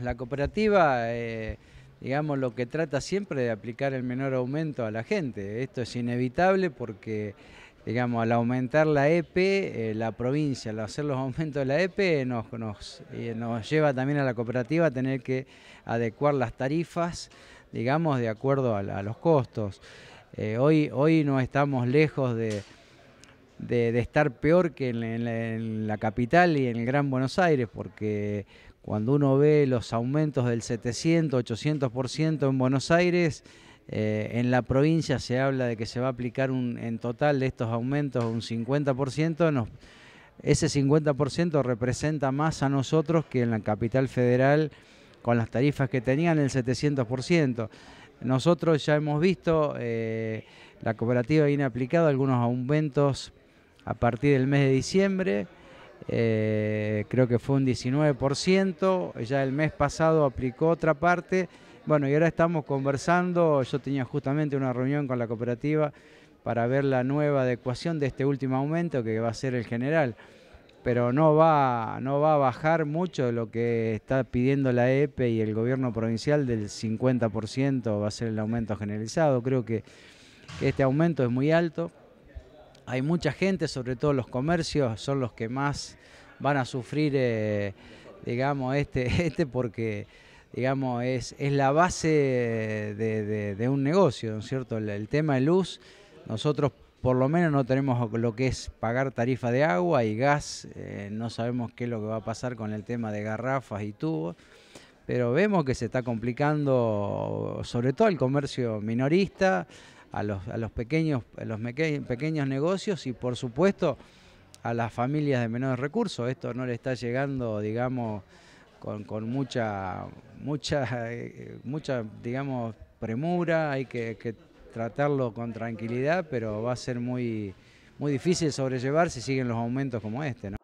La cooperativa, eh, digamos, lo que trata siempre de aplicar el menor aumento a la gente. Esto es inevitable porque, digamos, al aumentar la EPE, eh, la provincia, al hacer los aumentos de la EPE eh, nos, lleva también a la cooperativa a tener que adecuar las tarifas, digamos, de acuerdo a, los costos. hoy, hoy no estamos lejos de... estar peor que en en, la capital y en el Gran Buenos Aires, porque cuando uno ve los aumentos del 700, 800% en Buenos Aires, eh, en la provincia se habla de que se va a aplicar un, en total de estos aumentos un 50%, ese 50% representa más a nosotros que en la capital federal con las tarifas que tenían el 700%. Nosotros ya hemos visto, eh, la cooperativa viene aplicando algunos aumentos a partir del mes de diciembre, eh, creo que fue un 19%, ya el mes pasado aplicó otra parte, bueno, y ahora estamos conversando, yo tenía justamente una reunión con la cooperativa para ver la nueva adecuación de este último aumento que va a ser el general, pero no va, no va a bajar mucho lo que está pidiendo la EPE y el gobierno provincial del 50% va a ser el aumento generalizado, creo que este aumento es muy alto hay mucha gente, sobre todo los comercios, son los que más van a sufrir, eh, digamos, este, este porque digamos, es, es la base de, un negocio, ¿no es cierto? El, tema de luz, nosotros por lo menos no tenemos lo que es pagar tarifa de agua y gas, eh, no sabemos qué es lo que va a pasar con el tema de garrafas y tubos, pero vemos que se está complicando sobre todo el comercio minorista, a los, a los pequeños, los pequeños negocios y por supuesto a las familias de menores recursos. Esto no le está llegando, digamos, con, mucha, mucha, eh, mucha, digamos, premura, hay que, tratarlo con tranquilidad, pero va a ser muy, muy difícil sobrellevar si siguen los aumentos como este.